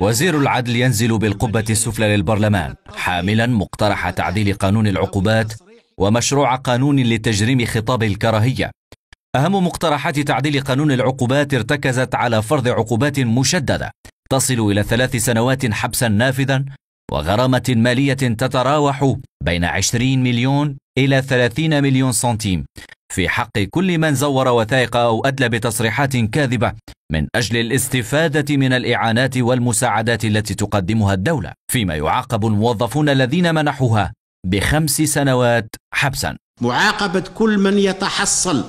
وزير العدل ينزل بالقبة السفلى للبرلمان حاملا مقترح تعديل قانون العقوبات ومشروع قانون لتجريم خطاب الكراهية أهم مقترحات تعديل قانون العقوبات ارتكزت على فرض عقوبات مشددة تصل إلى ثلاث سنوات حبسا نافذا وغرامة مالية تتراوح بين 20 مليون إلى 30 مليون سنتيم في حق كل من زور وثائق أو أدلى بتصريحات كاذبة من أجل الاستفادة من الإعانات والمساعدات التي تقدمها الدولة فيما يعاقب الموظفون الذين منحوها بخمس سنوات حبسا معاقبة كل من يتحصل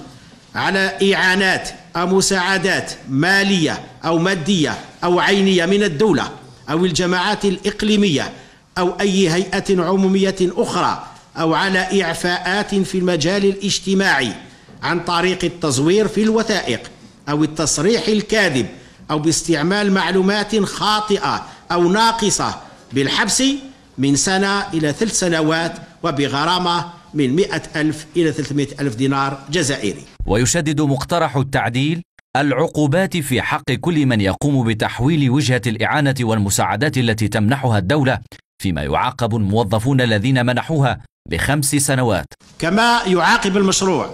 على إعانات أو مساعدات مالية أو مادية أو عينية من الدولة أو الجماعات الإقليمية أو أي هيئة عمومية أخرى أو على إعفاءات في المجال الاجتماعي عن طريق التزوير في الوثائق أو التصريح الكاذب أو باستعمال معلومات خاطئة أو ناقصة بالحبس من سنة إلى ثلاث سنوات وبغرامة من 100 ألف إلى 300 ألف دينار جزائري ويشدد مقترح التعديل العقوبات في حق كل من يقوم بتحويل وجهة الإعانة والمساعدات التي تمنحها الدولة فيما يعاقب الموظفون الذين منحوها بخمس سنوات كما يعاقب المشروع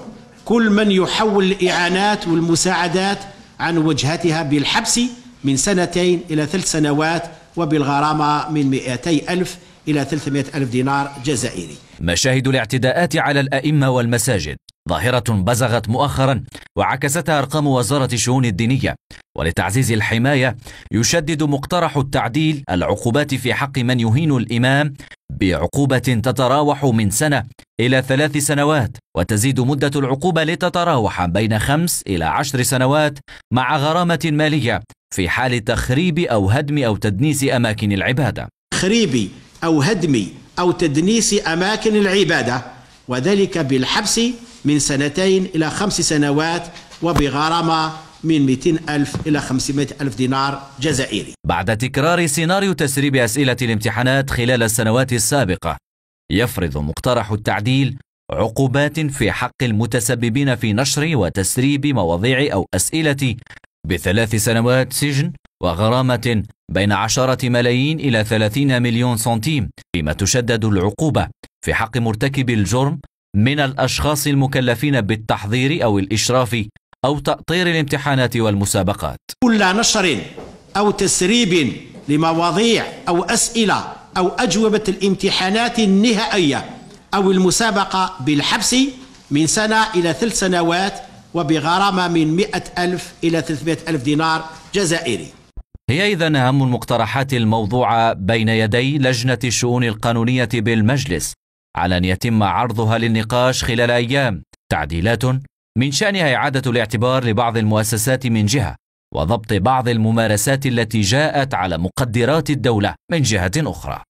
كل من يحول الإعانات والمساعدات عن وجهتها بالحبس من سنتين إلى ثلاث سنوات وبالغرامة من 200 ألف إلى 300 ألف دينار جزائري مشاهد الاعتداءات على الأئمة والمساجد ظاهرة بزغت مؤخرا وعكستها أرقام وزارة الشؤون الدينية ولتعزيز الحماية يشدد مقترح التعديل العقوبات في حق من يهين الإمام بعقوبة تتراوح من سنة إلى ثلاث سنوات وتزيد مدة العقوبة لتتراوح بين خمس إلى عشر سنوات مع غرامة مالية في حال تخريب أو هدم أو تدنيس أماكن العبادة تخريب أو هدم أو تدنيس أماكن العبادة وذلك بالحبس من سنتين إلى خمس سنوات وبغرامة من 200 ألف إلى 500 ألف دينار جزائري بعد تكرار سيناريو تسريب أسئلة الامتحانات خلال السنوات السابقة يفرض مقترح التعديل عقوبات في حق المتسببين في نشر وتسريب مواضيع أو أسئلة بثلاث سنوات سجن وغرامة بين عشرة ملايين إلى ثلاثين مليون سنتيم فيما تشدد العقوبة في حق مرتكب الجرم من الاشخاص المكلفين بالتحضير او الاشراف او تاطير الامتحانات والمسابقات. كل نشر او تسريب لمواضيع او اسئله او اجوبه الامتحانات النهائيه او المسابقه بالحبس من سنه الى ثلاث سنوات وبغرامه من 100 ألف الى 300 ألف دينار جزائري. هي إذا أهم المقترحات الموضوعة بين يدي لجنة الشؤون القانونية بالمجلس على أن يتم عرضها للنقاش خلال أيام تعديلات من شأنها إعادة الاعتبار لبعض المؤسسات من جهة وضبط بعض الممارسات التي جاءت على مقدرات الدولة من جهة أخرى